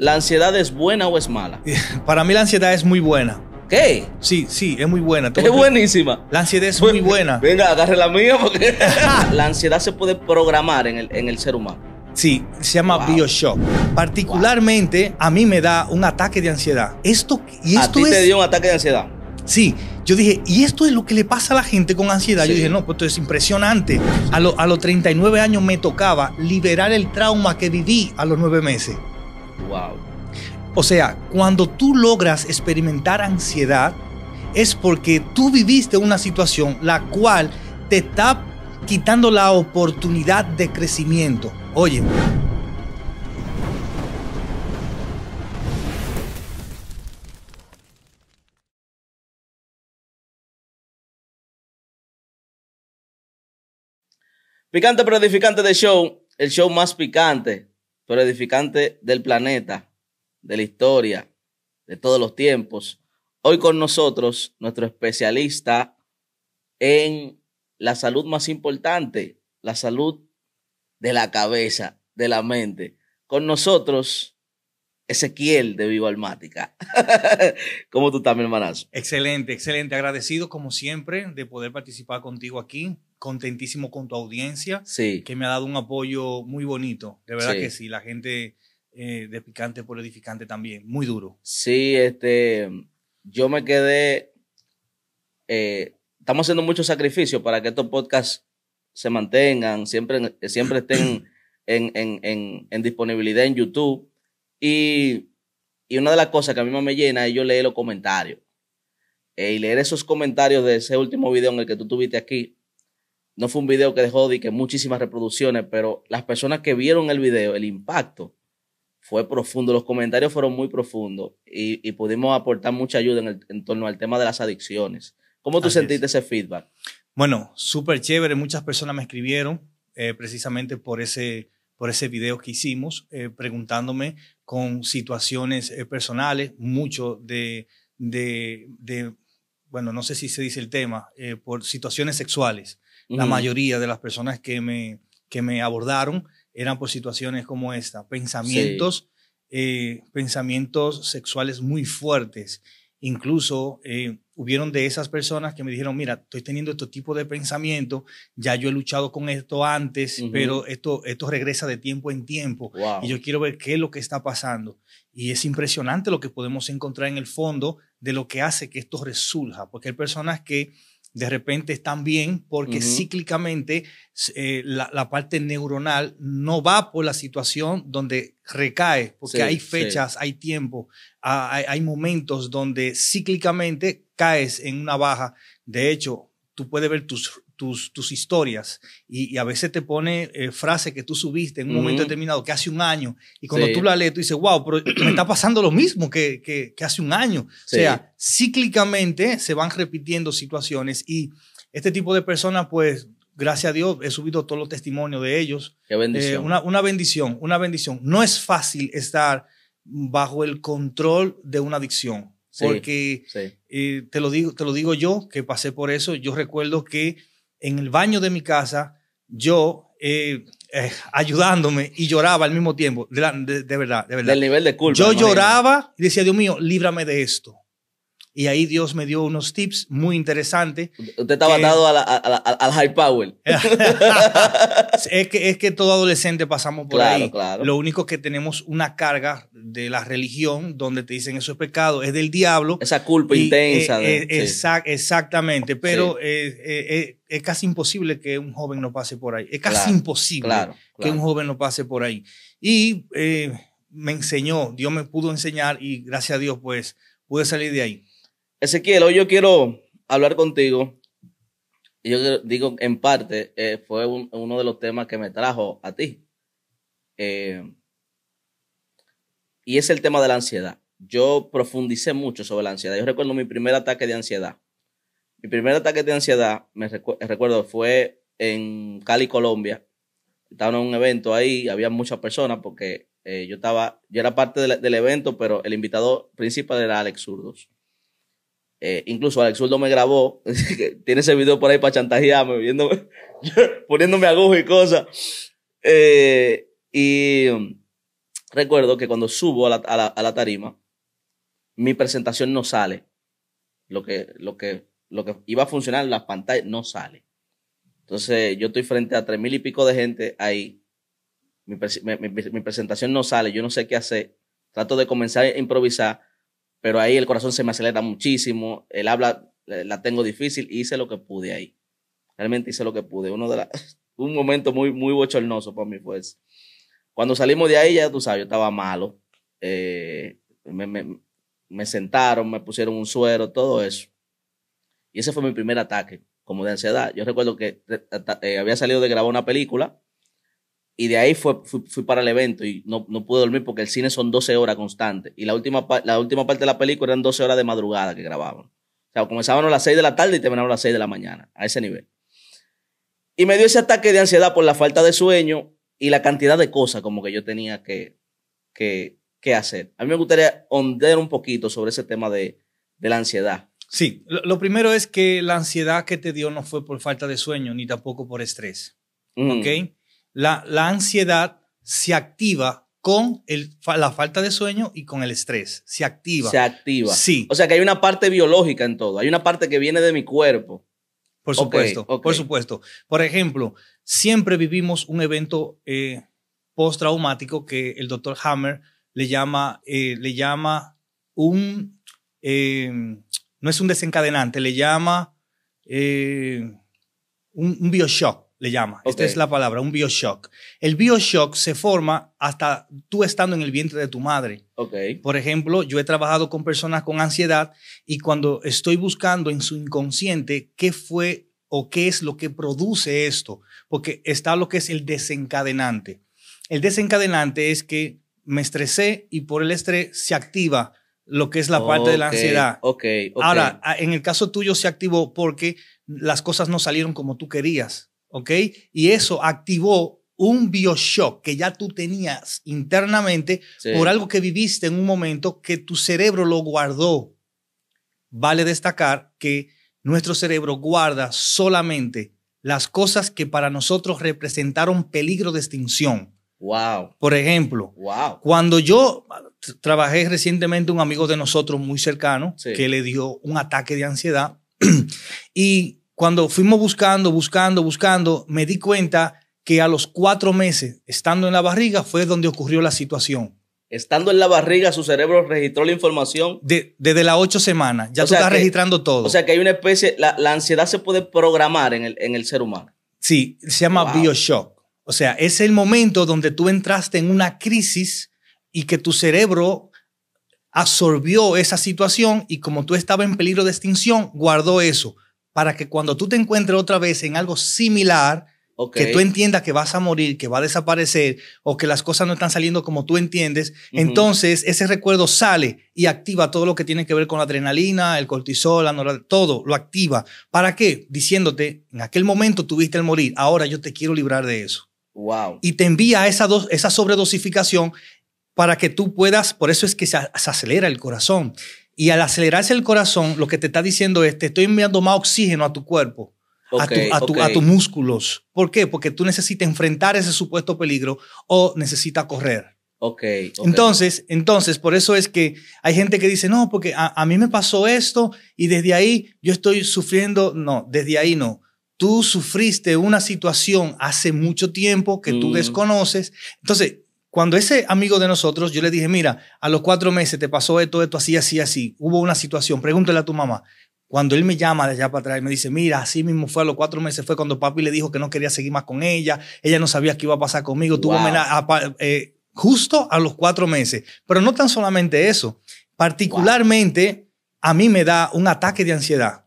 ¿La ansiedad es buena o es mala? Para mí la ansiedad es muy buena. ¿Qué? Sí, sí, es muy buena. Es buenísima. La ansiedad es muy buena. Venga, agarre la mía porque la ansiedad se puede programar en el, ser humano. Sí, se llama Bioshock. Particularmente a mí me da un ataque de ansiedad. Esto y esto ¿A ti te dio un ataque de ansiedad? Sí, yo dije, y esto es lo que le pasa a la gente con ansiedad. Yo dije, no, pues esto es impresionante. A, a los 39 años me tocaba liberar el trauma que viví a los 9 meses. Wow. O sea, cuando tú logras experimentar ansiedad, es porque tú viviste una situación la cual te está quitando la oportunidad de crecimiento. Oye. Picante pero edificante de show, el show más picante pero edificante del planeta, de la historia, de todos los tiempos. Hoy con nosotros, nuestro especialista en la salud más importante, la salud de la cabeza, de la mente. Con nosotros, Ezequiel de Vivo Almática. ¿Cómo tú estás, mi hermanazo? Excelente, excelente. Agradecido, como siempre, de poder participar contigo aquí contentísimo con tu audiencia, que me ha dado un apoyo muy bonito. De verdad que sí, la gente eh, de Picante por Edificante también, muy duro. Sí, este, yo me quedé, eh, estamos haciendo mucho sacrificios para que estos podcasts se mantengan, siempre, siempre estén en, disponibilidad en YouTube. Y, una de las cosas que a mí más me llena es yo leer los comentarios. Eh, y leer esos comentarios de ese último video en el que tú tuviste aquí, no fue un video que dejó de que muchísimas reproducciones, pero las personas que vieron el video, el impacto fue profundo, los comentarios fueron muy profundos y, y pudimos aportar mucha ayuda en, el, torno al tema de las adicciones. ¿Cómo tú sentiste ese feedback? Bueno, súper chévere, muchas personas me escribieron eh, precisamente por ese, por ese video que hicimos, eh, preguntándome con situaciones eh, personales, mucho de, de, de, bueno, no sé si se dice el tema, por situaciones sexuales la mayoría de las personas que me, que me abordaron eran por situaciones como esta, pensamientos, eh, pensamientos sexuales muy fuertes. Incluso eh, hubieron de esas personas que me dijeron, mira, estoy teniendo este tipo de pensamiento, ya yo he luchado con esto antes, pero esto, esto regresa de tiempo en tiempo y yo quiero ver qué es lo que está pasando. Y es impresionante lo que podemos encontrar en el fondo de lo que hace que esto resurja, porque hay personas que de repente están bien porque cíclicamente eh, la, parte neuronal no va por la situación donde recae, porque hay fechas, hay tiempo, hay, momentos donde cíclicamente caes en una baja. De hecho, tú puedes ver tus, tus, historias y, a veces te pone eh, frases que tú subiste en un momento determinado, que hace un año, y cuando tú la lees, tú dices, wow, pero me está pasando lo mismo que, que, hace un año. O sea, cíclicamente se van repitiendo situaciones y este tipo de personas, pues, gracias a Dios, he subido todos los testimonios de ellos. Qué eh, bendición. una, bendición, una bendición. No es fácil estar bajo el control de una adicción. porque eh, te, lo digo, te lo digo yo, que pasé por eso. Yo recuerdo que en el baño de mi casa, yo eh, eh, ayudándome y lloraba al mismo tiempo, de, verdad, de verdad. Del nivel de culpa. Yo lloraba y decía, Dios mío, líbrame de esto. Y ahí Dios me dio unos tips muy interesantes. Usted estaba que... al high power. es, que, es que todo adolescente pasamos por ahí. Lo único que tenemos una carga de la religión donde te dicen eso es pecado, es del diablo. Esa culpa intensa. exactamente, pero es casi imposible que un joven no pase por ahí. Es casi imposible que un joven no pase por ahí. Y eh, me enseñó, Dios me pudo enseñar y gracias a Dios pues pude salir de ahí. Ezequiel, hoy yo quiero hablar contigo. Yo digo, en parte, eh, fue uno de los temas que me trajo a ti. Eh, y es el tema de la ansiedad. Yo profundicé mucho sobre la ansiedad. Yo recuerdo mi primer ataque de ansiedad. Mi primer ataque de ansiedad, me recuerdo, fue en Cali, Colombia. Estaba en un evento ahí, había muchas personas porque eh, yo estaba, yo era parte del evento, pero el invitado principal era Alex Zurdos. Eh, incluso Alex Urdo me grabó, tiene ese video por ahí para chantajearme, viéndome, poniéndome agujas y cosas. Eh, y um, recuerdo que cuando subo a la, tarima, mi presentación no sale. Lo que, lo, que, lo que iba a funcionar en las pantallas no sale. Entonces yo estoy frente a tres mil y pico de gente ahí. mi presentación no sale, yo no sé qué hacer. Trato de comenzar a improvisar pero ahí el corazón se me acelera muchísimo, el habla eh, la tengo difícil, hice lo que pude ahí. Realmente hice lo que pude. Uno de un momento muy, muy bochornoso para mí fue Cuando salimos de ahí, ya tú sabes, yo estaba malo. Eh, me, sentaron, me pusieron un suero, todo eso. Y ese fue mi primer ataque, como de ansiedad. Yo recuerdo que eh, había salido de grabar una película y de ahí fui, para el evento y no, no pude dormir porque el cine son 12 horas constantes. Y la última, la última parte de la película eran 12 horas de madrugada que grababan. O sea, comenzaban a las 6 de la tarde y terminaban a las 6 de la mañana, a ese nivel. Y me dio ese ataque de ansiedad por la falta de sueño y la cantidad de cosas como que yo tenía que, que, que hacer. A mí me gustaría ondear un poquito sobre ese tema de, la ansiedad. Sí, lo, primero es que la ansiedad que te dio no fue por falta de sueño ni tampoco por estrés. ¿Ok? la, ansiedad se activa con la falta de sueño y con el estrés. Se activa. Se activa. Sí. O sea que hay una parte biológica en todo. Hay una parte que viene de mi cuerpo. Por supuesto, por supuesto. Por ejemplo, siempre vivimos un evento eh, postraumático que el doctor Hammer le llama, eh, le llama un, em, no es un desencadenante, le llama eh, un, un bioshock le llama. Esta es la palabra, un bioshock. El bioshock se forma hasta tú estando en el vientre de tu madre. Por ejemplo, yo he trabajado con personas con ansiedad y cuando estoy buscando en su inconsciente qué fue o qué es lo que produce esto, porque está lo que es el desencadenante. El desencadenante es que me estresé y por el estrés se activa lo que es la parte de la ansiedad. Ahora, en el caso tuyo se activó porque las cosas no salieron como tú querías. ¿ok? Y eso activó un bioshock que ya tú tenías internamente por algo que viviste en un momento que tu cerebro lo guardó. Vale destacar que nuestro cerebro guarda solamente las cosas que para nosotros representaron peligro de extinción. Wow. Por ejemplo, cuando yo trabajé recientemente un amigo de nosotros muy cercano que le dio un ataque de ansiedad y cuando fuimos buscando, buscando, buscando, me di cuenta que a los cuatro meses, estando en la barriga, fue donde ocurrió la situación. Estando en la barriga, su cerebro registró la información. desde las ocho semanas, ya o tú registrando todo. O sea que hay una especie, la, ansiedad se puede programar en el, en el ser humano. Sí, se llama bio bioshock. O sea, es el momento donde tú entraste en una crisis y que tu cerebro absorbió esa situación y como tú estabas en peligro de extinción, guardó eso para que cuando tú te encuentres otra vez en algo similar, que tú entiendas que vas a morir, que va a desaparecer o que las cosas no están saliendo como tú entiendes, entonces ese recuerdo sale y activa todo lo que tiene que ver con la adrenalina, el cortisol, todo lo activa. ¿Para qué? Diciéndote, en aquel momento tuviste el morir, ahora yo te quiero librar de eso. Wow. Y te envía esa, esa sobredosificación para que tú puedas, por eso es que se acelera el corazón. Y al acelerarse el corazón, lo que te está diciendo es, te estoy enviando más oxígeno a tu cuerpo, a, tus músculos. ¿Por qué? Porque tú necesitas enfrentar ese supuesto peligro o necesitas correr. ok. Entonces, entonces, por eso es que hay gente que dice, no, porque a, mí me pasó esto y desde ahí yo estoy sufriendo. No, desde ahí no. Tú sufriste una situación hace mucho tiempo que tú mm. desconoces. Entonces, cuando ese amigo de nosotros, yo le dije, mira, a los cuatro meses te pasó esto, esto, así, así, así, hubo una situación, pregúntale a tu mamá. Cuando él me llama de allá para atrás me dice, mira, así mismo fue a los cuatro meses, fue cuando papi le dijo que no quería seguir más con ella, ella no sabía qué iba a pasar conmigo, tuvo eh, justo a los cuatro meses. Pero no tan solamente eso, particularmente a mí me da un ataque de ansiedad.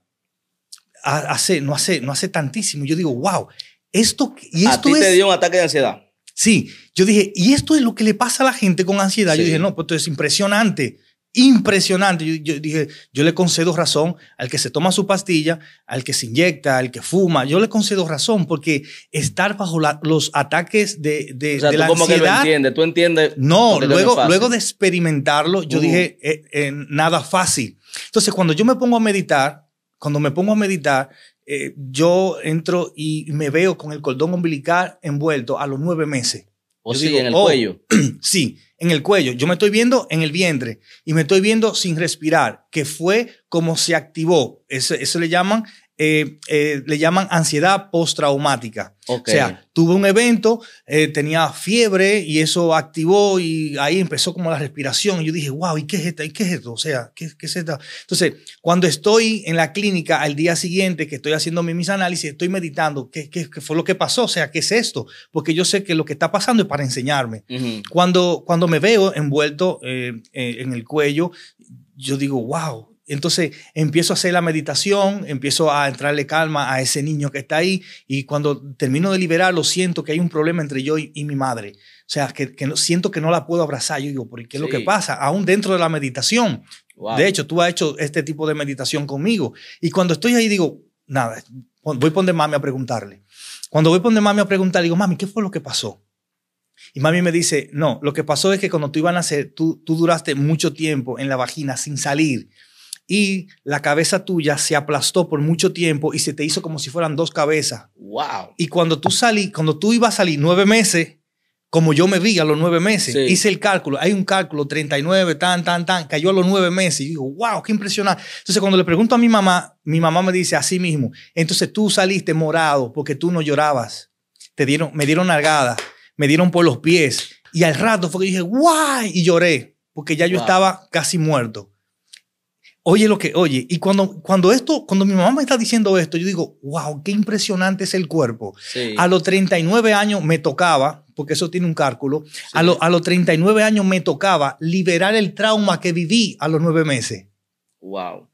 Hace, no hace, no hace tantísimo. Yo digo, wow, esto, y esto ¿A ti es... te dio un ataque de ansiedad? Sí, yo dije, y esto es lo que le pasa a la gente con ansiedad. Yo dije, no, pues es impresionante, impresionante. Yo, dije, yo le concedo razón al que se toma su pastilla, al que se inyecta, al que fuma. Yo le concedo razón porque estar bajo los ataques de, tú la que lo entiendes, tú entiendes. No, luego, luego de experimentarlo, yo uh. dije, eh, eh, nada fácil. Entonces, cuando yo me pongo a meditar, cuando me pongo a meditar, eh, yo entro y me veo con el cordón umbilical envuelto a los nueve meses. O sí, en el oh, cuello. sí, en el cuello. Yo me estoy viendo en el vientre y me estoy viendo sin respirar, que fue como se activó. Eso, eso le llaman eh, eh, le llaman ansiedad postraumática. O sea, tuve un evento, eh, tenía fiebre y eso activó y ahí empezó como la respiración. Y yo dije, wow, ¿y qué es esto? ¿Y qué es esto? O sea, ¿qué, es esto? Entonces, cuando estoy en la clínica al día siguiente que estoy haciendo mis análisis, estoy meditando, ¿qué, fue lo que pasó? O sea, ¿qué es esto? Porque yo sé que lo que está pasando es para enseñarme. cuando, cuando me veo envuelto en el cuello, yo digo, wow, entonces empiezo a hacer la meditación, empiezo a entrarle calma a ese niño que está ahí y cuando termino de liberarlo siento que hay un problema entre yo y, mi madre. O sea, que, siento que no la puedo abrazar. Yo digo, ¿por qué es lo que pasa? Aún dentro de la meditación. De hecho, tú has hecho este tipo de meditación conmigo. Y cuando estoy ahí digo, nada, voy a poner mami a preguntarle. Cuando voy a poner mami a preguntar, digo, mami, ¿qué fue lo que pasó? Y mami me dice, no, lo que pasó es que cuando tú ibas a nacer, tú duraste mucho tiempo en la vagina sin salir y la cabeza tuya se aplastó por mucho tiempo y se te hizo como si fueran dos cabezas. Wow. Y cuando tú salí, cuando tú ibas a salir nueve meses, como yo me vi a los nueve meses, hice el cálculo, hay un cálculo, 39, tan, tan, tan, cayó a los nueve meses y digo, wow, qué impresionante. Entonces cuando le pregunto a mi mamá, mi mamá me dice así mismo, entonces tú saliste morado porque tú no llorabas, te dieron, me dieron nalgada, me dieron por los pies y al rato fue que dije, ¡Wow! y lloré porque ya yo estaba casi muerto. Oye lo que, oye, y cuando, cuando esto, cuando mi mamá me está diciendo esto, yo digo, wow, qué impresionante es el cuerpo. A los 39 años me tocaba, porque eso tiene un cálculo, a, a los 39 años me tocaba liberar el trauma que viví a los nueve meses. Wow.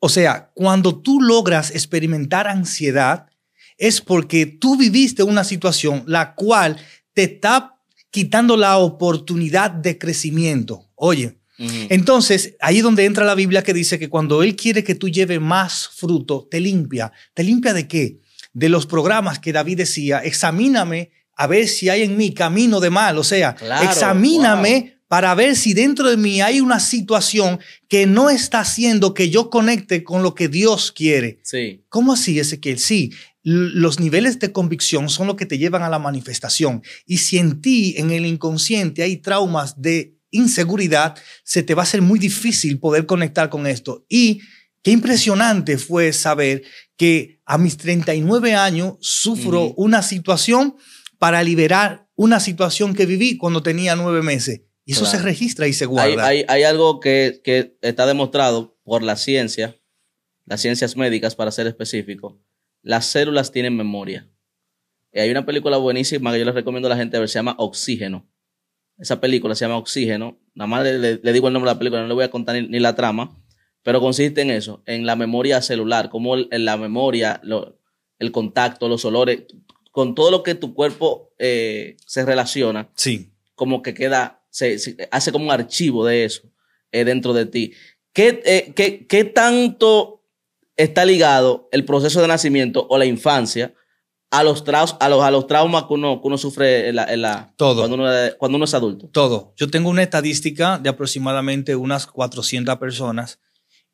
O sea, cuando tú logras experimentar ansiedad, es porque tú viviste una situación la cual te está quitando la oportunidad de crecimiento. Oye, entonces, ahí es donde entra la Biblia que dice que cuando Él quiere que tú lleves más fruto, te limpia. ¿Te limpia de qué? De los programas que David decía, examíname a ver si hay en mí camino de mal. O sea, examíname para ver si dentro de mí hay una situación que no está haciendo que yo conecte con lo que Dios quiere. Sí. ¿Cómo así, Ezequiel? Sí, los niveles de convicción son lo que te llevan a la manifestación. Y si en ti, en el inconsciente, hay traumas de inseguridad, se te va a ser muy difícil poder conectar con esto. Y qué impresionante fue saber que a mis 39 años sufro una situación para liberar una situación que viví cuando tenía nueve meses. Y eso se registra y se guarda. Hay, algo que, está demostrado por la ciencia, las ciencias médicas para ser específico. Las células tienen memoria. Y hay una película buenísima que yo les recomiendo a la gente ver, se llama Oxígeno. Esa película se llama Oxígeno. Nada más le, digo el nombre de la película, no le voy a contar ni, la trama, pero consiste en eso, en la memoria celular, como en la memoria, el contacto, los olores, con todo lo que tu cuerpo eh, se relaciona. Sí. Como que queda, se, hace como un archivo de eso eh, dentro de ti. Eh, qué, ¿Qué tanto está ligado el proceso de nacimiento o la infancia? a los, a los, a los traumas que uno, que uno sufre la, Todo. Cuando, uno, cuando uno es adulto. Todo. Yo tengo una estadística de aproximadamente unas 400 personas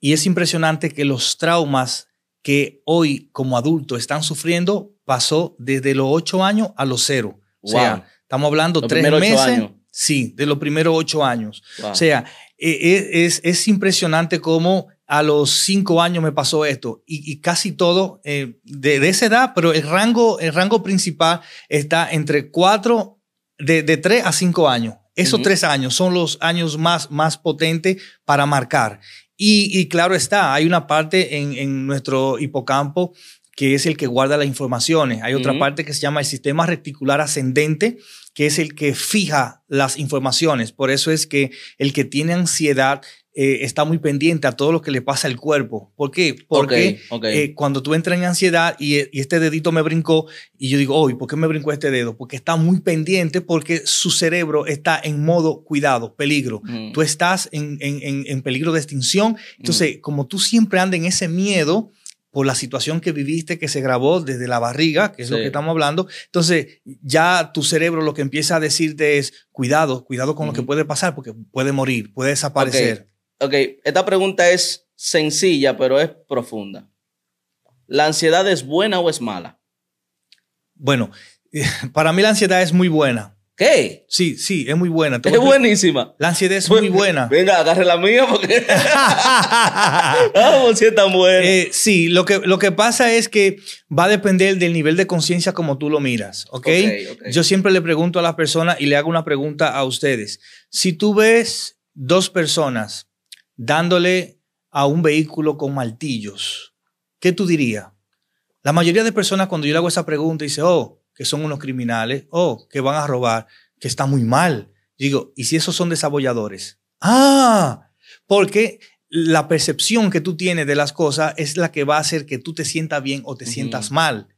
y es impresionante que los traumas que hoy como adulto están sufriendo pasó desde los 8 años a los 0. O sea, estamos hablando tres meses. Sí, de los primeros 8 años. O sea, es, e, es, es impresionante cómo a los cinco años me pasó esto y, casi todo eh, de, esa edad, pero el rango, el rango principal está entre cuatro, de, tres a cinco años. Esos tres años son los años más, más potentes para marcar. Y, claro está, hay una parte en, nuestro hipocampo que es el que guarda las informaciones. Hay otra parte que se llama el sistema reticular ascendente, que es el que fija las informaciones. Por eso es que el que tiene ansiedad eh, está muy pendiente a todo lo que le pasa al cuerpo. ¿Por qué? Porque eh, cuando tú entras en ansiedad eh, y, este dedito me brincó y yo digo, hoy ¿por qué me brincó este dedo? Porque está muy pendiente porque su cerebro está en modo cuidado, peligro. Mm. Tú estás en, en, en, peligro de extinción. Entonces, mm. como tú siempre andas en ese miedo, por la situación que viviste, que se grabó desde la barriga, que es lo que estamos hablando. Entonces, ya tu cerebro lo que empieza a decirte es, cuidado, cuidado con lo que puede pasar, porque puede morir, puede desaparecer. Ok, esta pregunta es sencilla, pero es profunda. ¿La ansiedad es buena o es mala? Bueno, para mí la ansiedad es muy buena. ¿Qué? Sí, sí, es muy buena. Es buenísima. La ansiedad es muy buena. Venga, agarre la mía porque. Vamos, si es tan buena. Eh, sí, lo que, lo que pasa es que va a depender del nivel de conciencia como tú lo miras, ¿okay? ok Yo siempre le pregunto a las personas y le hago una pregunta a ustedes. Si tú ves dos personas dándole a un vehículo con martillos, ¿qué tú dirías? La mayoría de personas cuando yo le hago esa pregunta dice, oh, que son unos criminales, oh, que van a robar, que está muy mal. digo, ¿y si esos son desabolladores? Ah, porque la percepción que tú tienes de las cosas es la que va a hacer que tú te sientas bien o te sientas mal.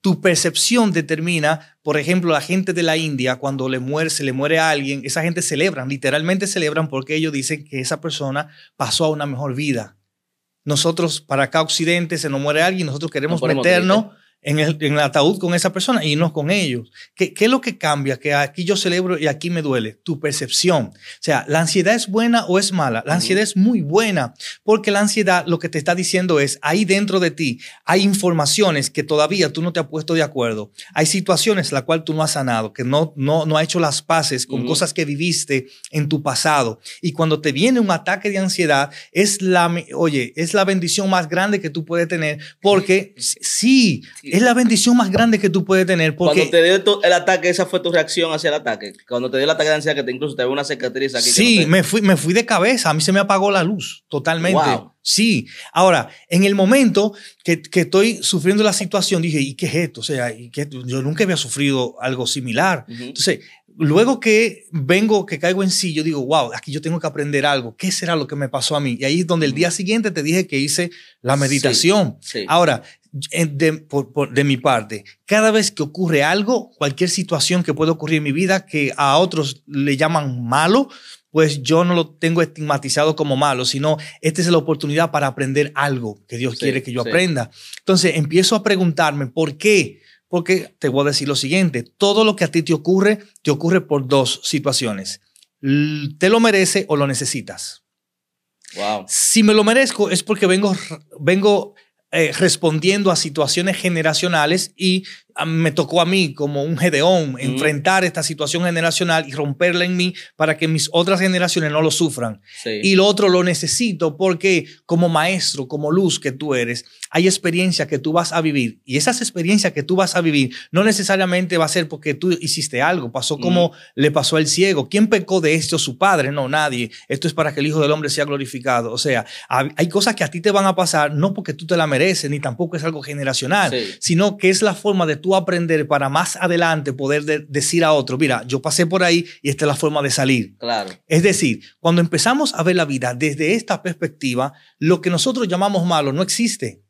Tu percepción determina, por ejemplo, la gente de la India, cuando le muere, se le muere a alguien, esa gente celebran, literalmente celebran porque ellos dicen que esa persona pasó a una mejor vida. Nosotros, para acá Occidente, se nos muere alguien, nosotros queremos meternos en el, ataúd con esa persona y no con ellos. ¿Qué, ¿Qué es lo que cambia? Que aquí yo celebro y aquí me duele. Tu percepción. O sea, ¿la ansiedad es buena o es mala? La ansiedad es muy buena porque la ansiedad lo que te está diciendo es, ahí dentro de ti hay informaciones que todavía tú no te has puesto de acuerdo. Hay situaciones la cual tú no has sanado, que no, no, no ha hecho las paces con cosas que viviste en tu pasado. Y cuando te viene un ataque de ansiedad, es la, oye, es la bendición más grande que tú puedes tener porque sí es la bendición más grande que tú puedes tener. Porque... Cuando te dio el ataque, esa fue tu reacción hacia el ataque. Cuando te dio el ataque de ansiedad, que te, incluso te dio una cicatriz aquí. Sí, me, fui, me fui de cabeza. A mí se me apagó la luz totalmente. Sí. Ahora, en el momento que, estoy sufriendo la situación, dije, ¿y qué es esto? O sea, ¿y qué? yo nunca había sufrido algo similar. Entonces, luego que vengo, que caigo en sí, yo digo, wow, aquí yo tengo que aprender algo. ¿Qué será lo que me pasó a mí? Y ahí es donde el día siguiente te dije que hice la meditación. Ahora, eh, de, mi parte, cada vez que ocurre algo, cualquier situación que pueda ocurrir en mi vida que a otros le llaman malo, pues yo no lo tengo estigmatizado como malo, sino esta es la oportunidad para aprender algo que Dios quiere que yo aprenda. Entonces empiezo a preguntarme, ¿por qué? Porque te voy a decir lo siguiente, todo lo que a ti te ocurre, te ocurre por dos situaciones. Te lo merece o lo necesitas. Si me lo merezco es porque vengo, vengo eh, respondiendo a situaciones generacionales y me tocó a mí como un gedeón enfrentar esta situación generacional y romperla en mí para que mis otras generaciones no lo sufran. Y lo otro lo necesito porque como maestro, como luz que tú eres, hay experiencias que tú vas a vivir y esas experiencias que tú vas a vivir no necesariamente va a ser porque tú hiciste algo, pasó como le pasó al ciego. ¿Quién pecó de esto? Su padre, no, nadie. Esto es para que el Hijo del Hombre sea glorificado. O sea, hay cosas que a ti te van a pasar no porque tú te la mereces ni tampoco es algo generacional, sino que es la forma de tú aprender para más adelante poder decir a otro, mira, yo pasé por ahí y esta es la forma de salir. Claro. Es decir, cuando empezamos a ver la vida desde esta perspectiva, lo que nosotros llamamos malo no existe.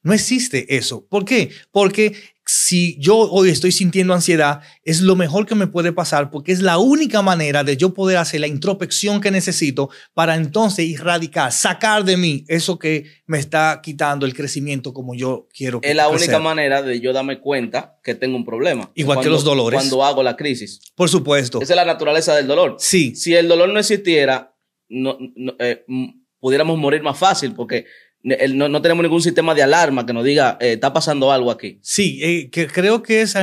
No existe eso. ¿Por qué? Porque si yo hoy estoy sintiendo ansiedad, es lo mejor que me puede pasar porque es la única manera de yo poder hacer la introspección que necesito para entonces erradicar, sacar de mí eso que me está quitando el crecimiento como yo quiero. Es la única manera de yo darme cuenta que tengo un problema. Igual que los dolores. Cuando hago la crisis. Por supuesto. Esa es la naturaleza del dolor. Sí. Si el dolor no existiera, no, eh, pudiéramos morir más fácil porque no, tenemos ningún sistema de alarma que nos diga, eh, está pasando algo aquí. Sí, eh, que creo que es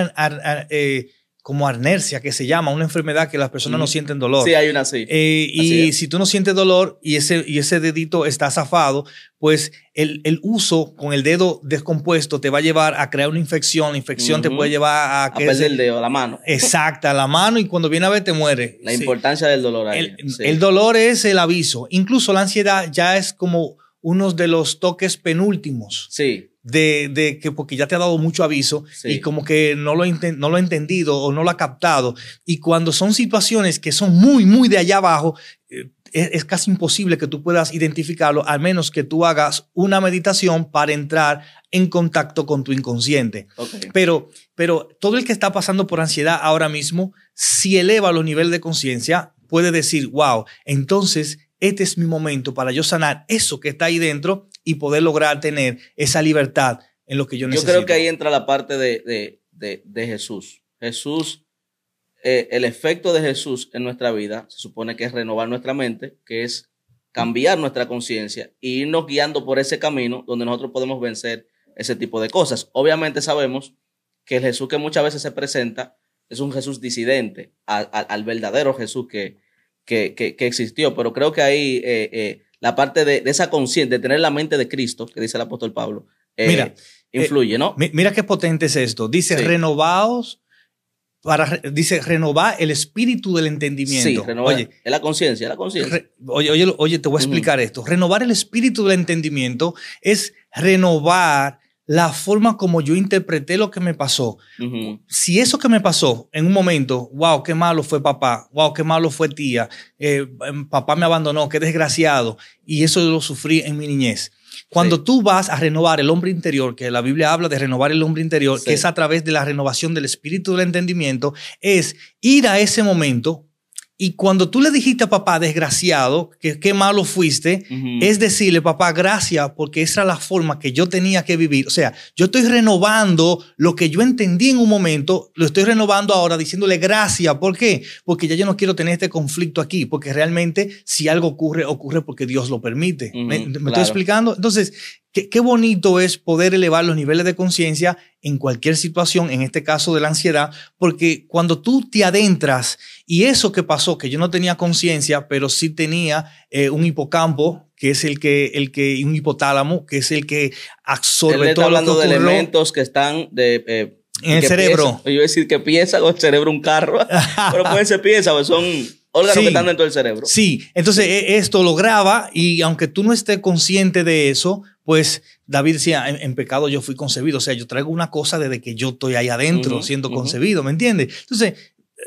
eh, como arnercia, que se llama, una enfermedad que las personas no sienten dolor. Sí, hay una así. y si tú no sientes dolor y ese, y ese dedito está zafado, pues el, uso con el dedo descompuesto te va a llevar a crear una infección. La infección te puede llevar a... Que a perder el dedo, la mano. Exacta, la mano y cuando viene a ver te muere. La importancia del dolor. Ahí. el dolor es el aviso. Incluso la ansiedad ya es como unos de los toques penúltimos. Sí. De, que porque ya te ha dado mucho aviso y como que no lo, no lo ha entendido o no lo ha captado. Y cuando son situaciones que son muy, muy de allá abajo, eh, es, casi imposible que tú puedas identificarlo, al menos que tú hagas una meditación para entrar en contacto con tu inconsciente. Pero, pero todo el que está pasando por ansiedad ahora mismo, si eleva los niveles de conciencia, puede decir, wow, entonces este es mi momento para yo sanar eso que está ahí dentro y poder lograr tener esa libertad en lo que yo necesito. Yo creo que ahí entra la parte de, de, de, Jesús. Jesús, eh, el efecto de Jesús en nuestra vida se supone que es renovar nuestra mente, que es cambiar nuestra conciencia e irnos guiando por ese camino donde nosotros podemos vencer ese tipo de cosas. Obviamente sabemos que el Jesús que muchas veces se presenta es un Jesús disidente al verdadero Jesús que, que, existió, pero creo que ahí eh, eh, la parte de, esa conciencia, de tener la mente de Cristo, que dice el apóstol Pablo, eh, influye, ¿no? mira qué potente es esto. Dice, renovados para, dice, renovar el espíritu del entendimiento. Sí, renovar. es la conciencia, la conciencia. Oye, oye, te voy a explicar esto. Renovar el espíritu del entendimiento es renovar la forma como yo interpreté lo que me pasó. Si eso que me pasó en un momento, wow, qué malo fue papá, wow, qué malo fue tía, eh, em, papá me abandonó, qué desgraciado, y eso lo sufrí en mi niñez. Cuando tú vas a renovar el hombre interior, que la Biblia habla de renovar el hombre interior, que es a través de la renovación del espíritu del entendimiento, es ir a ese momento y cuando tú le dijiste a papá, desgraciado, que qué malo fuiste, es decirle, papá, gracias, porque esa es la forma que yo tenía que vivir. O sea, yo estoy renovando lo que yo entendí en un momento, lo estoy renovando ahora diciéndole gracias. ¿Por qué? Porque ya yo no quiero tener este conflicto aquí, porque realmente si algo ocurre, ocurre porque Dios lo permite. ¿Me, estoy explicando? Entonces, Qué, bonito es poder elevar los niveles de conciencia en cualquier situación, en este caso de la ansiedad, porque cuando tú te adentras y eso que pasó, que yo no tenía conciencia, pero sí tenía eh, un hipocampo, que es el que, el que, un hipotálamo, que es el que absorbe todo lo que de elementos que están de... Eh, en el cerebro. yo iba a decir que pieza o el cerebro un carro, pero pues ser pieza son órganos que están dentro del cerebro. Sí, entonces e, esto lo graba y aunque tú no estés consciente de eso, pues David decía, en, pecado yo fui concebido, o sea, yo traigo una cosa desde que yo estoy ahí adentro siendo concebido, ¿me entiendes? Entonces,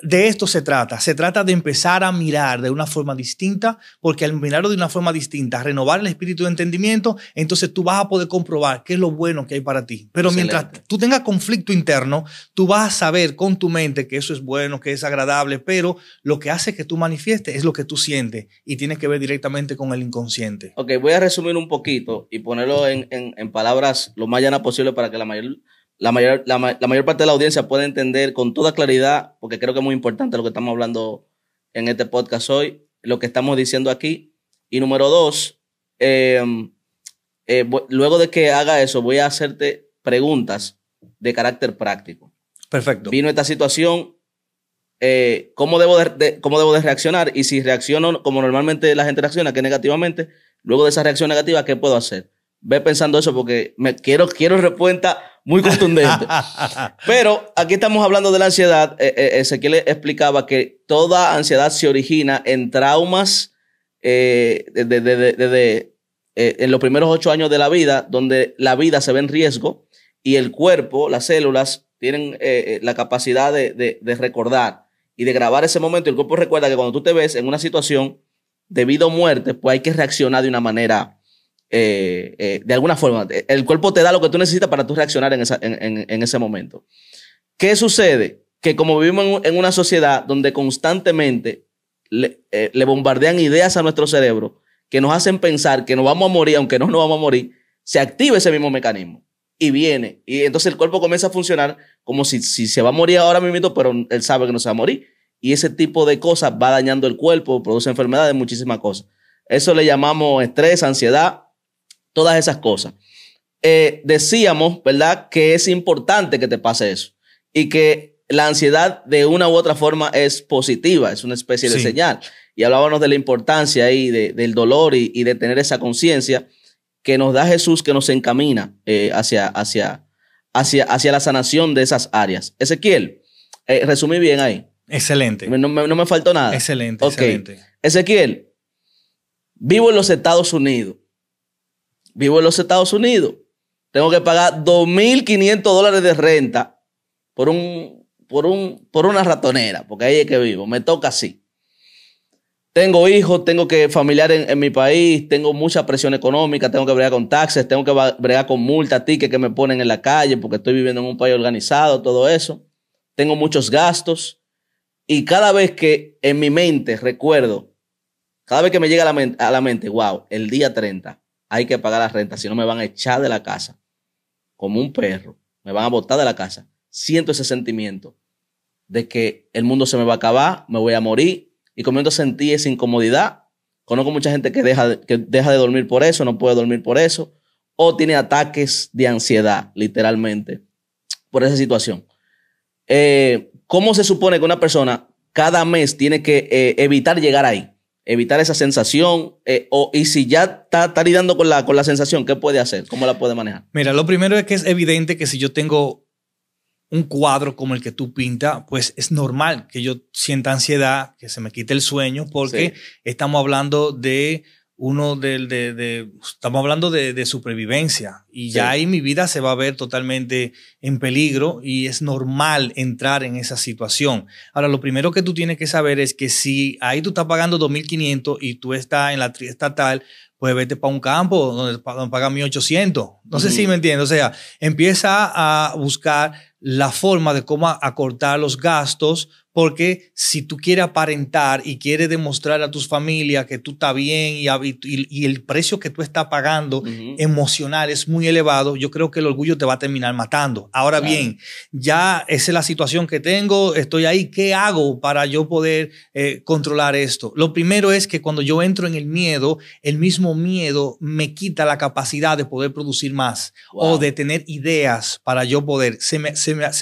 de esto se trata. Se trata de empezar a mirar de una forma distinta, porque al mirarlo de una forma distinta, renovar el espíritu de entendimiento, entonces tú vas a poder comprobar qué es lo bueno que hay para ti. Pero mientras tú tengas conflicto interno, tú vas a saber con tu mente que eso es bueno, que es agradable, pero lo que hace que tú manifiestes es lo que tú sientes y tiene que ver directamente con el inconsciente. Ok, voy a resumir un poquito y ponerlo en, palabras lo más llana posible para que la mayor la mayor, la, mayor parte de la audiencia puede entender con toda claridad, porque creo que es muy importante lo que estamos hablando en este podcast hoy, lo que estamos diciendo aquí. Y número dos, em, eh, luego de que haga eso, voy a hacerte preguntas de carácter práctico. Perfecto. Vino esta situación, eh, ¿cómo, debo de, ¿cómo debo reaccionar? Y si reacciono como normalmente la gente reacciona, que negativamente, luego de esa reacción negativa, ¿qué puedo hacer? Ve pensando eso porque me quiero, quiero respuesta muy contundente. Pero aquí estamos hablando de la ansiedad. Eh, eh, Ezequiel explicaba que toda ansiedad se origina en traumas eh, eh, en los primeros ocho años de la vida, donde la vida se ve en riesgo y el cuerpo, las células, tienen la capacidad de, recordar y de grabar ese momento. El cuerpo recuerda que cuando tú te ves en una situación debido a muerte, pues hay que reaccionar de una manera eh, eh, de alguna forma, eh, el cuerpo te da lo que tú necesitas para tú reaccionar en, ese momento. ¿Qué sucede? Que como vivimos en, una sociedad donde constantemente le, bombardean ideas a nuestro cerebro que nos hacen pensar que nos vamos a morir, aunque no nos vamos a morir, se activa ese mismo mecanismo y viene. Y entonces el cuerpo comienza a funcionar como si, si se va a morir ahora mismo, pero él sabe que no se va a morir. Y ese tipo de cosas va dañando el cuerpo, produce enfermedades, muchísimas cosas. Eso le llamamos estrés, ansiedad, todas esas cosas. Eh, decíamos, ¿verdad?, que es importante que te pase eso y que la ansiedad de una u otra forma es positiva, es una especie de señal. Y hablábamos de la importancia ahí del dolor y, de tener esa conciencia que nos da Jesús, que nos encamina eh, hacia, hacia, hacia, hacia la sanación de esas áreas. Ezequiel, eh, resumí bien ahí. Excelente. No, me, faltó nada. Excelente, excelente. Ezequiel, vivo en los Estados Unidos vivo en los Estados Unidos, tengo que pagar 2.500 dólares de renta por, un, por, un, por una ratonera, porque ahí es que vivo, me toca así. Tengo hijos, tengo que familiar en, mi país, tengo mucha presión económica, tengo que bregar con taxes, tengo que bregar con multas, tickets que me ponen en la calle porque estoy viviendo en un país organizado, todo eso. Tengo muchos gastos y cada vez que en mi mente recuerdo, cada vez que me llega a la mente wow, el día 30, hay que pagar la renta, si no me van a echar de la casa, como un perro, me van a botar de la casa. Siento ese sentimiento de que el mundo se me va a acabar, me voy a morir, y comienzo a sentir esa incomodidad. Conozco mucha gente que deja, que deja de dormir por eso, no puede dormir por eso, o tiene ataques de ansiedad, literalmente, por esa situación. Eh, ¿Cómo se supone que una persona cada mes tiene que eh, evitar llegar ahí? evitar esa sensación? Eh, o, y si ya está, lidiando con la, con la sensación, ¿qué puede hacer? ¿Cómo la puede manejar? Mira, lo primero es que es evidente que si yo tengo un cuadro como el que tú pintas, pues es normal que yo sienta ansiedad, que se me quite el sueño, porque estamos hablando de uno del, de, de, estamos hablando de, de supervivencia y ya ahí mi vida se va a ver totalmente en peligro y es normal entrar en esa situación. Ahora, lo primero que tú tienes que saber es que si ahí tú estás pagando 2.500 y tú estás en la estatal, pues vete para un campo donde pagan 1.800. No sé si me entiendes. O sea, empieza a buscar la forma de cómo acortar los gastos porque si tú quieres aparentar y quieres demostrar a tus familias que tú está bien y, el precio que tú estás pagando emocional es muy elevado, yo creo que el orgullo te va a terminar matando. Ahora bien, ya esa es la situación que tengo, estoy ahí, ¿qué hago para yo poder eh, controlar esto? Lo primero es que cuando yo entro en el miedo, el mismo miedo me quita la capacidad de poder producir más o de tener ideas para yo poder, se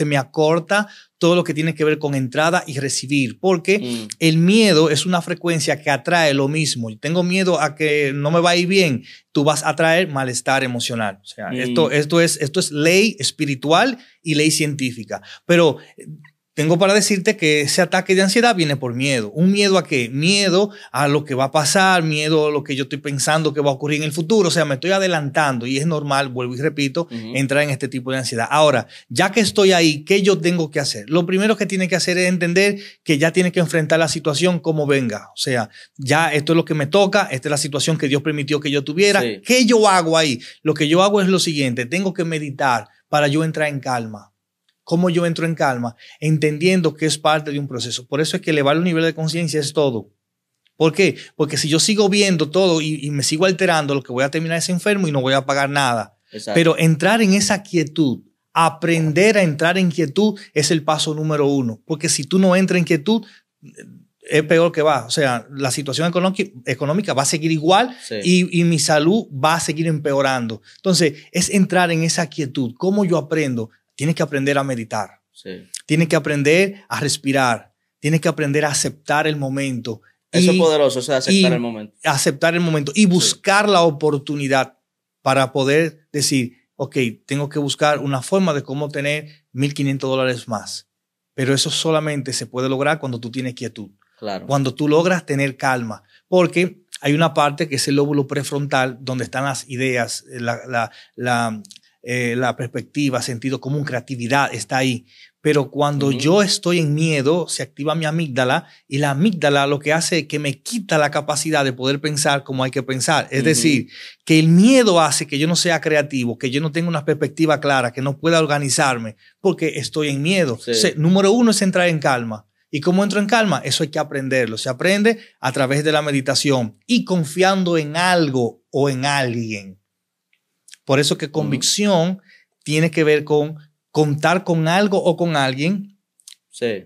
me acorta todo lo que tiene que ver con entrada y recibir, porque mm. el miedo es una frecuencia que atrae lo mismo. tengo miedo a que no me va a ir bien, tú vas a atraer malestar emocional. O sea, esto, mm. esto, es, esto es ley espiritual y ley científica. Pero tengo para decirte que ese ataque de ansiedad viene por miedo. ¿Un miedo a qué? Miedo a lo que va a pasar, miedo a lo que yo estoy pensando que va a ocurrir en el futuro. O sea, me estoy adelantando y es normal, vuelvo y repito, entrar en este tipo de ansiedad. Ahora, ya que estoy ahí, ¿qué yo tengo que hacer? Lo primero que tiene que hacer es entender que ya tiene que enfrentar la situación como venga. O sea, ya esto es lo que me toca, esta es la situación que Dios permitió que yo tuviera. ¿Qué yo hago ahí? Lo que yo hago es lo siguiente, tengo que meditar para yo entrar en calma cómo yo entro en calma, entendiendo que es parte de un proceso. Por eso es que elevar el nivel de conciencia es todo. ¿Por qué? Porque si yo sigo viendo todo y, me sigo alterando, lo que voy a terminar es enfermo y no voy a pagar nada. Pero entrar en esa quietud, aprender a entrar en quietud es el paso número uno. Porque si tú no entras en quietud, eh, es peor que va. O sea, la situación económica va a seguir igual y, y, mi salud va a seguir empeorando. Entonces, es entrar en esa quietud. ¿Cómo yo aprendo Tienes que aprender a meditar. Sí. Tienes que aprender a respirar. Tienes que aprender a aceptar el momento. Eso es poderoso, o sea, aceptar el momento. Aceptar el momento y buscar la oportunidad para poder decir, ok, tengo que buscar una forma de cómo tener 1.500 dólares más. Pero eso solamente se puede lograr cuando tú tienes quietud. Claro. Cuando tú logras tener calma. Porque hay una parte que es el lóbulo prefrontal, donde están las ideas, eh, la, la, eh, la perspectiva, sentido común, creatividad está ahí. Pero cuando yo estoy en miedo, se activa mi amígdala y la amígdala lo que hace es que me quita la capacidad de poder pensar como hay que pensar. Es decir, que el miedo hace que yo no sea creativo, que yo no tenga una perspectiva clara, que no pueda organizarme porque estoy en miedo. número uno es entrar en calma. ¿Y cómo entro en calma? Eso hay que aprenderlo. Se aprende a través de la meditación y confiando en algo o en alguien. Por eso que convicción tiene que ver con contar con algo o con alguien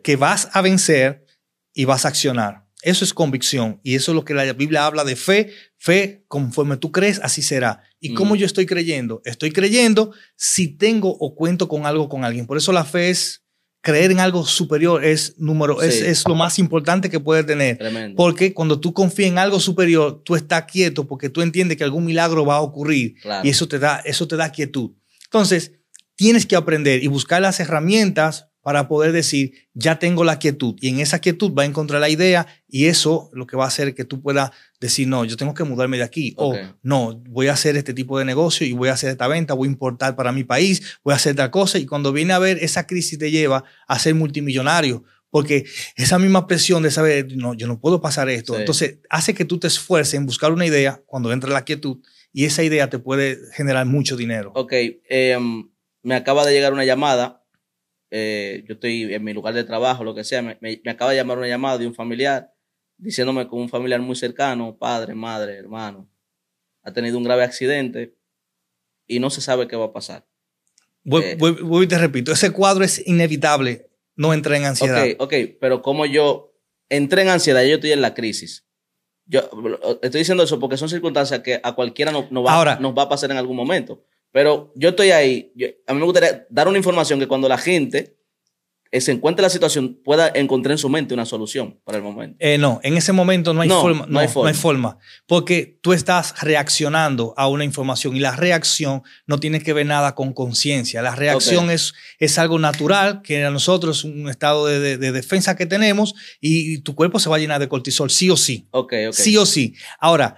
que vas a vencer y vas a accionar. Eso es convicción y eso es lo que la Biblia habla de fe. Fe, conforme tú crees, así será. ¿Y cómo yo estoy creyendo? Estoy creyendo si tengo o cuento con algo, con alguien. Por eso la fe es creer en algo superior es número es, lo más importante que puedes tener. Porque cuando tú confías en algo superior, tú estás quieto porque tú entiendes que algún milagro va a ocurrir y eso te da eso te da quietud. Entonces, tienes que aprender y buscar las herramientas para poder decir, ya tengo la quietud. Y en esa quietud va a encontrar la idea y eso lo que va a hacer que tú puedas decir, no, yo tengo que mudarme de aquí. O no, voy a hacer este tipo de negocio y voy a hacer esta venta, voy a importar para mi país, voy a hacer tal cosa. Y cuando viene a ver, esa crisis te lleva a ser multimillonario. Porque esa misma presión de saber, no, yo no puedo pasar esto. Entonces, hace que tú te esfuerces en buscar una idea cuando entra la quietud y esa idea te puede generar mucho dinero. Ok, em, me acaba de llegar una llamada eh, yo estoy en mi lugar de trabajo, lo que sea, me, acaba de llamar una llamada de un familiar diciéndome con un familiar muy cercano, padre, madre, hermano, ha tenido un grave accidente y no se sabe qué va a pasar. Eh, Voy, y te repito, ese cuadro es inevitable, no entré en ansiedad. Ok, ok, pero como yo entré en ansiedad, yo estoy en la crisis. Yo estoy diciendo eso porque son circunstancias que a cualquiera va, nos va a pasar en algún momento. Pero yo estoy ahí, a mí me gustaría dar una información que cuando la gente eh, se encuentre la situación pueda encontrar en su mente una solución para el momento. Eh, no, en ese momento no hay, forma, no, hay forma. Porque tú estás reaccionando a una información y la reacción no tiene que ver nada con conciencia. La reacción es, es algo natural, que a nosotros es un estado de, defensa que tenemos y tu cuerpo se va a llenar de cortisol, sí o sí. ok Sí o sí. Ahora,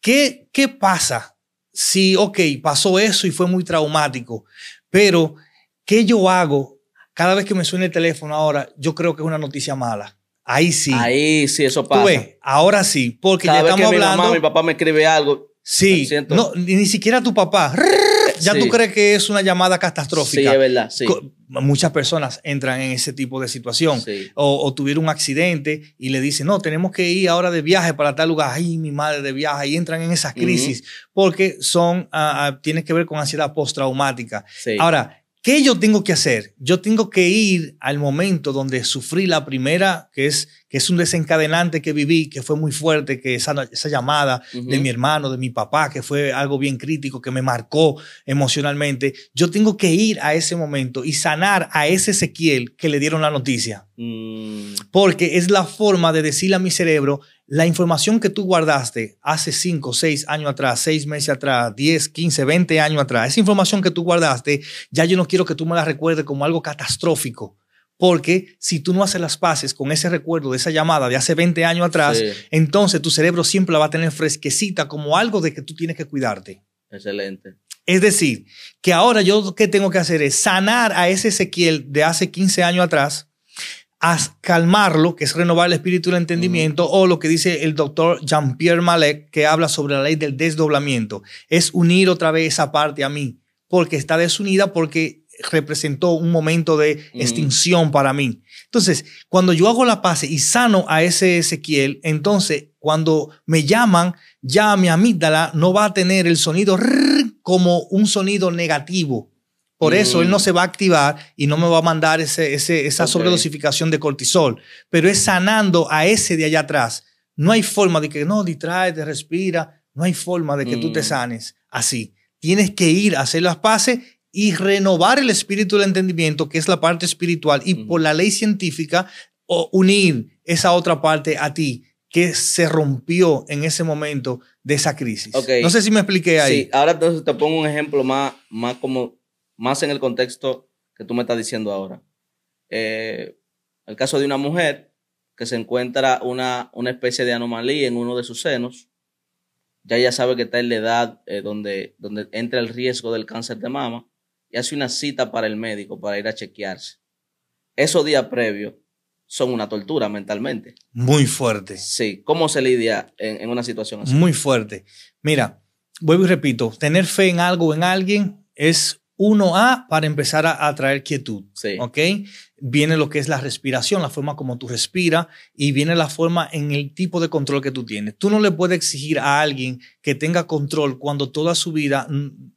¿qué, qué pasa? sí, ok, pasó eso y fue muy traumático, pero ¿qué yo hago? Cada vez que me suena el teléfono ahora, yo creo que es una noticia mala. Ahí sí. Ahí sí, eso pasa. ¿Tú Ahora sí, porque Cada ya vez estamos que mi hablando. mi papá me escribe algo. Sí, no, ni siquiera tu papá. Ya tú crees que es una llamada catastrófica. Sí, es verdad. Sí muchas personas entran en ese tipo de situación. O, tuvieron un accidente y le dicen, no, tenemos que ir ahora de viaje para tal lugar. Ay, mi madre, de viaje. Y entran en esas crisis porque son, ah, ah, tienes que ver con ansiedad postraumática. Ahora, ¿Qué yo tengo que hacer? Yo tengo que ir al momento donde sufrí la primera, que es, que es un desencadenante que viví, que fue muy fuerte, que esa, llamada de mi hermano, de mi papá, que fue algo bien crítico, que me marcó emocionalmente. Yo tengo que ir a ese momento y sanar a ese Ezequiel que le dieron la noticia. Mm. Porque es la forma de decirle a mi cerebro, la información que tú guardaste hace 5, 6 años atrás, 6 meses atrás, 10, 15, 20 años atrás, esa información que tú guardaste, ya yo no quiero que tú me la recuerdes como algo catastrófico. Porque si tú no haces las paces con ese recuerdo de esa llamada de hace 20 años atrás, entonces tu cerebro siempre la va a tener fresquecita como algo de que tú tienes que cuidarte. Excelente. Es decir, que ahora yo que tengo que hacer es sanar a ese Ezequiel de hace 15 años atrás, a calmarlo, que es renovar el espíritu el mm. entendimiento, o lo que dice el doctor Jean-Pierre Malek, que habla sobre la ley del desdoblamiento, es unir otra vez esa parte a mí, porque está desunida, porque representó un momento de mm. extinción para mí. Entonces, cuando yo hago la paz y sano a ese Ezequiel, entonces cuando me llaman, ya mi amígdala no va a tener el sonido como un sonido negativo, por eso él mm. no se va a activar y no me va a mandar esa sobredosificación de cortisol. Pero es sanando a ese de allá atrás. No hay forma de que no, te respira. No hay forma de que tú te mm. sanes así. Tienes que ir a hacer las paces y renovar el espíritu del entendimiento, que es la parte espiritual, y por la ley científica o unir esa otra parte a ti que se rompió en ese momento de esa crisis. No sé si me expliqué ahí. Sí, ahora entonces te pongo un ejemplo más, más como más en el contexto que tú me estás diciendo ahora. Eh, el caso de una mujer que se encuentra una, especie de anomalía en uno de sus senos, ya ella sabe que está en la edad eh, donde, donde entra el riesgo del cáncer de mama y hace una cita para el médico para ir a chequearse. Esos días previos son una tortura mentalmente. Muy fuerte. Sí, ¿cómo se lidia en, en una situación así? Muy fuerte. Mira, vuelvo y repito, tener fe en algo o en alguien es 1A para empezar a atraer quietud. Sí. ¿Ok? Viene lo que es la respiración, la forma como tú respiras y viene la forma en el tipo de control que tú tienes. Tú no le puedes exigir a alguien que tenga control cuando toda su vida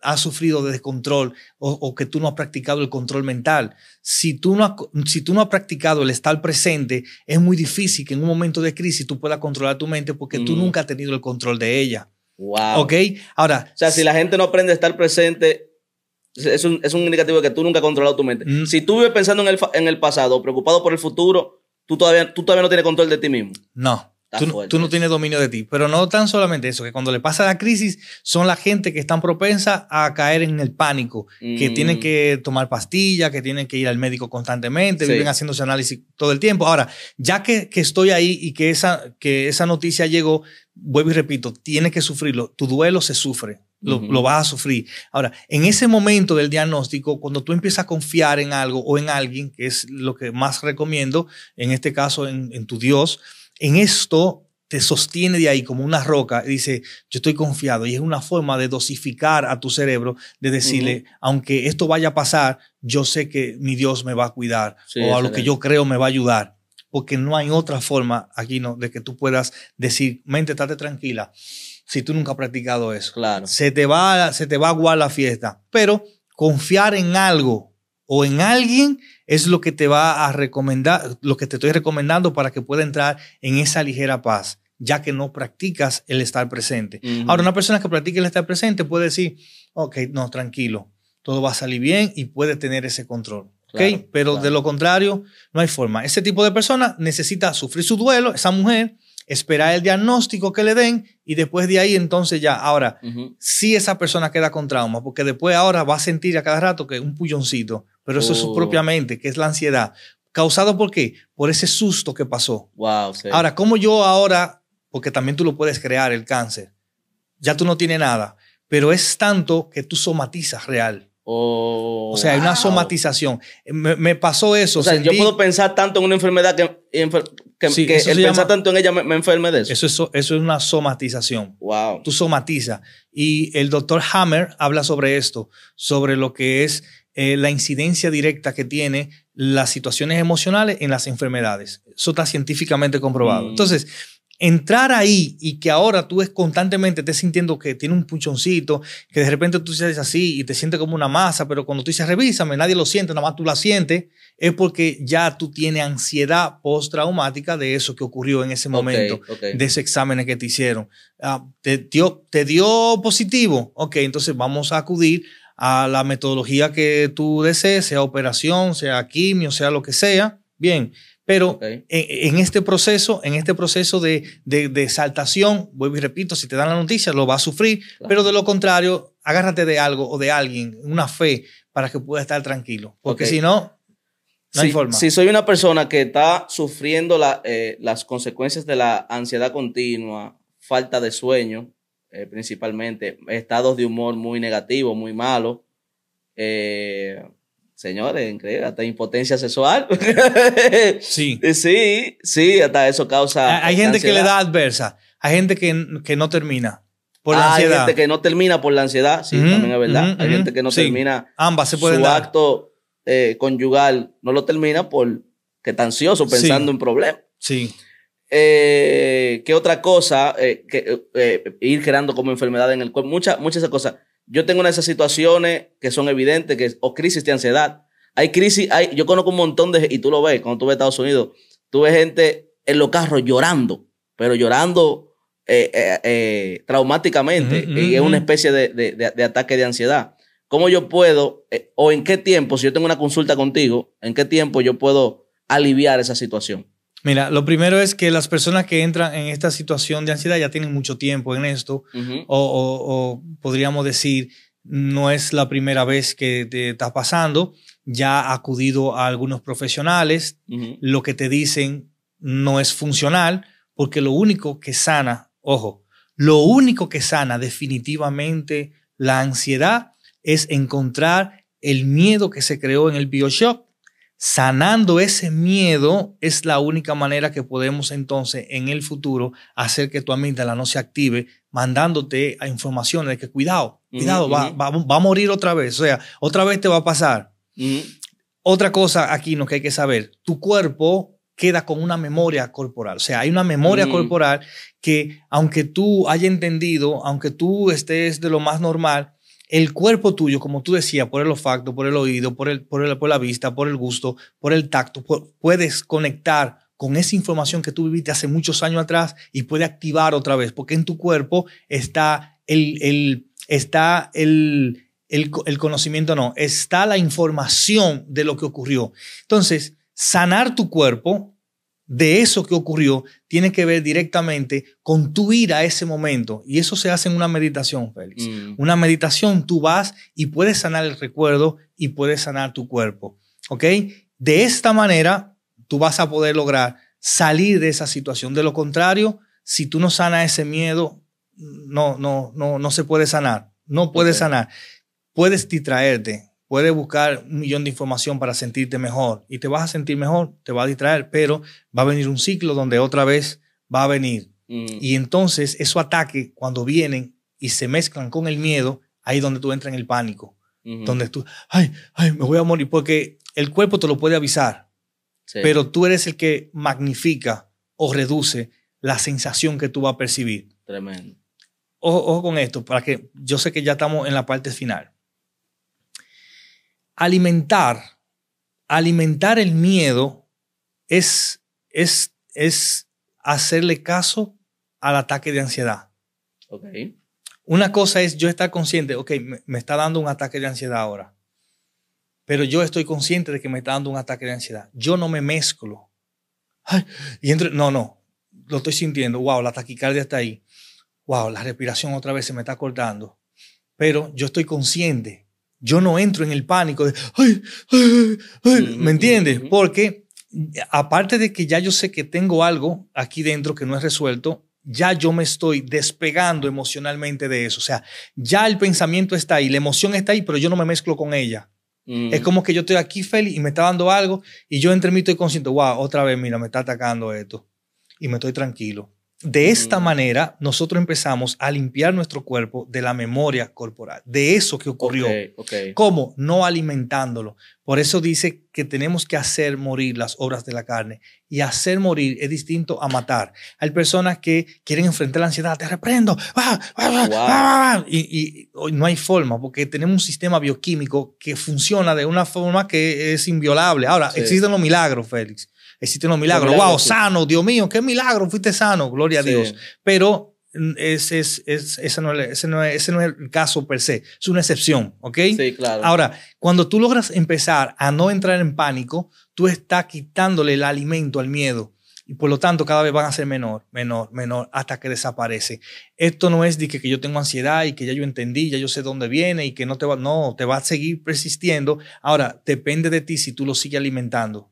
ha sufrido de descontrol o, que tú no has practicado el control mental. Si tú, no has, practicado el estar presente, es muy difícil que en un momento de crisis tú puedas controlar tu mente porque tú mm. nunca has tenido el control de ella. Wow. ¿Ok? Ahora. O sea, si la gente no aprende a estar presente, es un, es un indicativo de que tú nunca has controlado tu mente. Mm. Si tú vives pensando en el, en el pasado, preocupado por el futuro, tú todavía, tú todavía no tienes control de ti mismo. No. Tú, no tienes dominio de ti. Pero no tan solamente eso, que cuando le pasa la crisis son la gente que están propensa a caer en el pánico, que mm. tienen que tomar pastillas, que tienen que ir al médico constantemente, sí. viven haciéndose análisis todo el tiempo. Ahora, ya que, que, estoy ahí y que esa, que esa noticia llegó, vuelvo y repito, tienes que sufrirlo. Tu duelo se sufre. Lo, vas a sufrir. Ahora, en ese momento del diagnóstico, cuando tú empiezas a confiar en algo o en alguien, que es lo que más recomiendo, en este caso en, tu Dios, en esto te sostiene de ahí como una roca dice, yo estoy confiado. Y es una forma de dosificar a tu cerebro, de decirle, aunque esto vaya a pasar, yo sé que mi Dios me va a cuidar o a lo que yo creo me va a ayudar. Porque no hay otra forma aquí no, de que tú puedas decir, mente, estate tranquila si tú nunca has practicado eso. Se te va, se te va a aguar la fiesta. Pero confiar en algo o en alguien es lo que te va a recomendar, lo que te estoy recomendando para que pueda entrar en esa ligera paz, ya que no practicas el estar presente. Ahora, una persona que practica el estar presente puede decir, ok, no, tranquilo, todo va a salir bien y puede tener ese control. Pero de lo contrario, no hay forma. Ese tipo de persona necesita sufrir su duelo, esa mujer esperar el diagnóstico que le den y después de ahí entonces ya, ahora, si esa persona queda con trauma, porque después ahora va a sentir a cada rato que es un puyoncito, pero eso es su oh. propia mente, que es la ansiedad. ¿Causado por qué? Por ese susto que pasó. Wow, Ahora, como yo ahora, porque también tú lo puedes crear el cáncer, ya tú no tienes nada, pero es tanto que tú somatizas real. Oh, o sea, hay una somatización. Me, pasó eso. O sea, yo puedo pensar tanto en una enfermedad que, que, el pensar tanto en ella me, enferme de eso. Eso es, una somatización. Wow. Tú somatiza. Y el doctor Hammer habla sobre esto, sobre lo que es eh, la incidencia directa que tienen las situaciones emocionales en las enfermedades. Eso está científicamente comprobado. Mm. Entonces, entrar ahí y que ahora tú es constantemente te sintiendo que tiene un puchoncito, que de repente tú seas así y te sientes como una masa, pero cuando tú dices revísame, nadie lo siente, nada más tú la sientes, es porque ya tú tienes ansiedad postraumática de eso que ocurrió en ese momento, de ese examen que te hicieron. Ah, te, dio, ¿Te dio positivo? Ok, entonces vamos a acudir a la metodología que tú desees, sea operación, sea quimio, sea lo que sea. Bien, pero en, este proceso, en este proceso de, exaltación, vuelvo y repito, si te dan la noticia, lo vas a sufrir, pero de lo contrario, agárrate de algo o de alguien, una fe, para que puedas estar tranquilo. Porque si no, no si, soy una persona que está sufriendo eh, las consecuencias de la ansiedad continua, falta de sueño, eh, principalmente, estados de humor muy negativos, muy malos, eh, Señores, increíble, hasta impotencia sexual. sí. Sí, sí, hasta eso causa. Hay gente que le da adversa, hay gente que, no termina por la ah, ansiedad. Hay gente que no termina por la ansiedad, sí, también es verdad. hay gente que no termina. Ambas se pueden su acto eh, conyugal no lo termina por que está ansioso pensando en problemas. Sí. Eh, ¿Qué otra cosa eh, ir generando como enfermedad en el cuerpo? Muchas muchas cosas yo tengo esas situaciones que son evidentes, que, o crisis de ansiedad. Hay crisis, hay, yo conozco un montón de, y tú lo ves, cuando tú ves Estados Unidos, tú ves gente en los carros llorando, pero llorando eh, eh, eh, traumáticamente, y es una especie de, ataque de ansiedad. ¿Cómo yo puedo, o en qué tiempo, si yo tengo una consulta contigo, en qué tiempo yo puedo aliviar esa situación? Mira, lo primero es que las personas que entran en esta situación de ansiedad ya tienen mucho tiempo en esto, o, podríamos decir, no es la primera vez que te está pasando, ya ha acudido a algunos profesionales, lo que te dicen no es funcional, porque lo único que sana, ojo, lo único que sana definitivamente la ansiedad es encontrar el miedo que se creó en el Bioshock sanando ese miedo es la única manera que podemos entonces en el futuro hacer que tu amígdala no se active, mandándote a informaciones de que cuidado, cuidado, va, a morir otra vez, o sea, otra vez te va a pasar. Otra cosa aquí no que hay que saber, tu cuerpo queda con una memoria corporal, o sea, hay una memoria mm. corporal que aunque tú haya entendido, aunque tú estés de lo más normal, el cuerpo tuyo, como tú decías, por el olfato, por el oído, por, el, por, la vista, por el gusto, por el tacto, puedes conectar con esa información que tú viviste hace muchos años atrás y puede activar otra vez, porque en tu cuerpo está el, está el conocimiento, no, está la información de lo que ocurrió. Entonces, sanar tu cuerpo de eso que ocurrió tiene que ver directamente con tu ir a ese momento. Y eso se hace en una meditación, Félix. Mm. Una meditación, tú vas y puedes sanar el recuerdo y puedes sanar tu cuerpo. ¿Ok? De esta manera, tú vas a poder lograr salir de esa situación. De lo contrario, si tú no sanas ese miedo, no, no, no, no se puede sanar. No puedes sanar. Puedes distraerte, puedes buscar un millón de información para sentirte mejor y te vas a sentir mejor, te va a distraer, pero va a venir un ciclo donde otra vez va a venir. Mm. Y entonces esos ataques, cuando vienen y se mezclan con el miedo, ahí donde tú entras en el pánico, donde tú, ay, ay, me voy a morir, porque el cuerpo te lo puede avisar, pero tú eres el que magnifica o reduce la sensación que tú vas a percibir. Tremendo. Ojo, ojo con esto, para que yo sé que ya estamos en la parte final alimentar, alimentar el miedo es, es, es hacerle caso al ataque de ansiedad. Una cosa es yo estar consciente, ok, me, está dando un ataque de ansiedad ahora, pero yo estoy consciente de que me está dando un ataque de ansiedad. Yo no me mezclo. Ay, y no, no, lo estoy sintiendo, wow, la taquicardia está ahí, wow, la respiración otra vez se me está cortando, pero yo estoy consciente yo no entro en el pánico de, ¿me entiendes? Porque aparte de que ya yo sé que tengo algo aquí dentro que no es resuelto, ya yo me estoy despegando emocionalmente de eso. O sea, ya el pensamiento está ahí, la emoción está ahí, pero yo no me mezclo con ella. Es mm. como que yo estoy aquí feliz y me está dando algo y yo entre mí estoy consciente, wow, otra vez, mira, me está atacando esto y me estoy tranquilo. De mm. esta manera, nosotros empezamos a limpiar nuestro cuerpo de la memoria corporal, de eso que ocurrió. ¿Cómo? No alimentándolo. Por eso dice que tenemos que hacer morir las obras de la carne. Y hacer morir es distinto a matar. Hay personas que quieren enfrentar la ansiedad, te reprendo, y, no hay forma, porque tenemos un sistema bioquímico que funciona de una forma que es inviolable. Ahora, existen los milagros, Félix Existe un milagros. ¡Wow! Sano, Dios mío, qué milagro, fuiste sano, gloria a Dios. Pero mm, ese, no es, ese, no ese no es el caso per se, es una excepción, ¿ok? Sí, claro. Ahora, cuando tú logras empezar a no entrar en pánico, tú estás quitándole el alimento al miedo. Y por lo tanto, cada vez van a ser menor, menor, menor, hasta que desaparece. Esto no es de que, que yo tengo ansiedad y que ya yo entendí, ya yo sé dónde viene y que no te va, no, te va a seguir persistiendo. Ahora, depende de ti si tú lo sigues alimentando.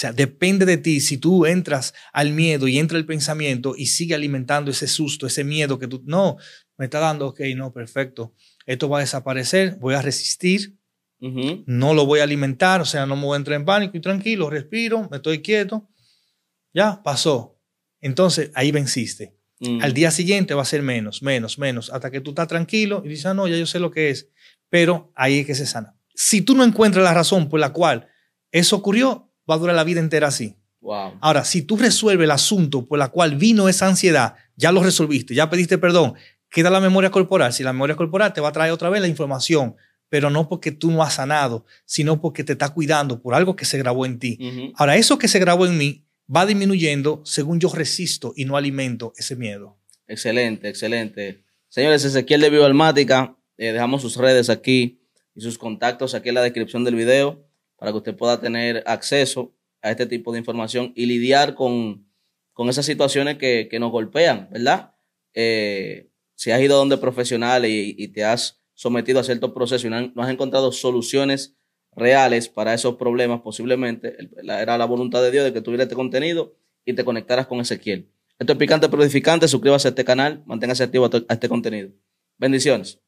O sea, depende de ti si tú entras al miedo y entra el pensamiento y sigue alimentando ese susto, ese miedo que tú, no, me está dando, ok, no, perfecto, esto va a desaparecer, voy a resistir, no lo voy a alimentar, o sea, no me voy a entrar en pánico y tranquilo, respiro, me estoy quieto, ya, pasó. Entonces, ahí venciste. Mm. Al día siguiente va a ser menos, menos, menos, hasta que tú estás tranquilo y dices, ah, no, ya yo sé lo que es, pero ahí es que se sana. Si tú no encuentras la razón por la cual eso ocurrió, va a durar la vida entera así. Ahora, si tú resuelves el asunto por la cual vino esa ansiedad, ya lo resolviste, ya pediste perdón, queda la memoria corporal. Si la memoria corporal te va a traer otra vez la información, pero no porque tú no has sanado, sino porque te está cuidando por algo que se grabó en ti. Ahora, eso que se grabó en mí va disminuyendo según yo resisto y no alimento ese miedo. Excelente, excelente. Señores, Ezequiel de Bioalmática, eh, dejamos sus redes aquí y sus contactos aquí en la descripción del video para que usted pueda tener acceso a este tipo de información y lidiar con, esas situaciones que, nos golpean, ¿verdad? Eh, si has ido a donde profesionales y, te has sometido a ciertos procesos y no, has encontrado soluciones reales para esos problemas, posiblemente era la voluntad de Dios de que tuviera este contenido y te conectaras con Ezequiel. Esto es Picante Prodificante, suscríbase a este canal, manténgase activo a este contenido. Bendiciones.